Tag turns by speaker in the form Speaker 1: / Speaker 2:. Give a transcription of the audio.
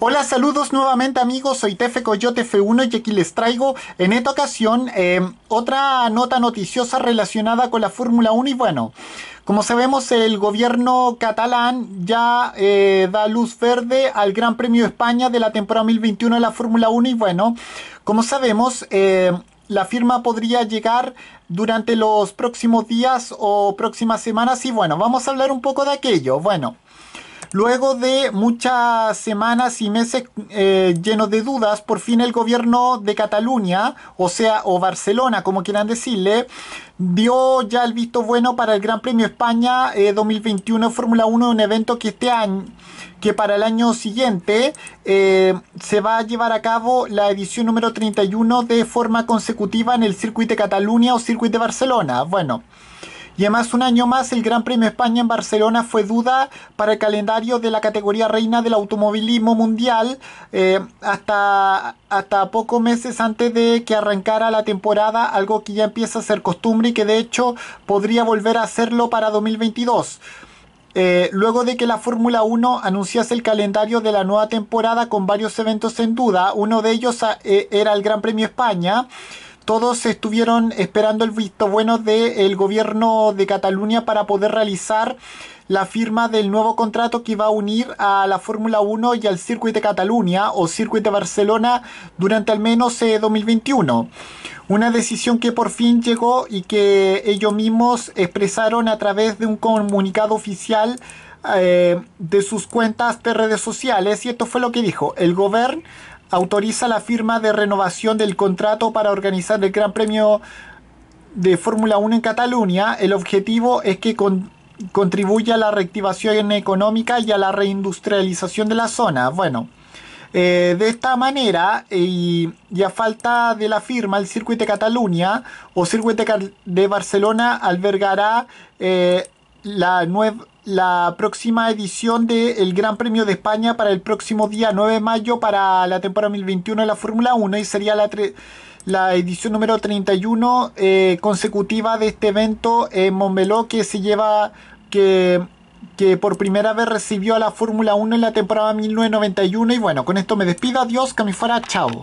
Speaker 1: Hola, saludos nuevamente amigos, soy Tefe Coyote F1 y aquí les traigo en esta ocasión em, otra nota noticiosa relacionada con la Fórmula 1 y bueno, como sabemos el gobierno catalán ya eh, da luz verde al Gran Premio de España de la temporada 2021 de la Fórmula 1 y bueno, como sabemos em, la firma podría llegar durante los próximos días o próximas semanas y bueno, vamos a hablar un poco de aquello, bueno. Luego de muchas semanas y meses eh, llenos de dudas, por fin el gobierno de Cataluña, o sea, o Barcelona, como quieran decirle, dio ya el visto bueno para el Gran Premio España 2021 eh, Fórmula 1, un evento que este año que para el año siguiente eh, se va a llevar a cabo la edición número 31 de forma consecutiva en el circuito de Cataluña o circuito de Barcelona. Bueno, y además un año más el Gran Premio España en Barcelona fue duda para el calendario de la categoría reina del automovilismo mundial eh, hasta, hasta pocos meses antes de que arrancara la temporada, algo que ya empieza a ser costumbre y que de hecho podría volver a hacerlo para 2022. Eh, luego de que la Fórmula 1 anunciase el calendario de la nueva temporada con varios eventos en duda, uno de ellos eh, era el Gran Premio España, todos estuvieron esperando el visto bueno del gobierno de Cataluña para poder realizar la firma del nuevo contrato que va a unir a la Fórmula 1 y al Circuit de Cataluña o Circuit de Barcelona durante al menos 2021. Eh, Una decisión que por fin llegó y que ellos mismos expresaron a través de un comunicado oficial eh, de sus cuentas de redes sociales y esto fue lo que dijo el gobierno autoriza la firma de renovación del contrato para organizar el Gran Premio de Fórmula 1 en Cataluña. El objetivo es que contribuya a la reactivación económica y a la reindustrialización de la zona. Bueno, eh, de esta manera, eh, y a falta de la firma, el Circuito de Cataluña o Circuito de Barcelona albergará eh, la, la próxima edición del Gran Premio de España para el próximo día 9 de mayo para la temporada 2021 de la Fórmula 1 y sería la, la edición número 31 eh, consecutiva de este evento en Montmeló que se lleva que que por primera vez recibió a la Fórmula 1 en la temporada 1991 y bueno, con esto me despido, adiós, que me fuera, chao.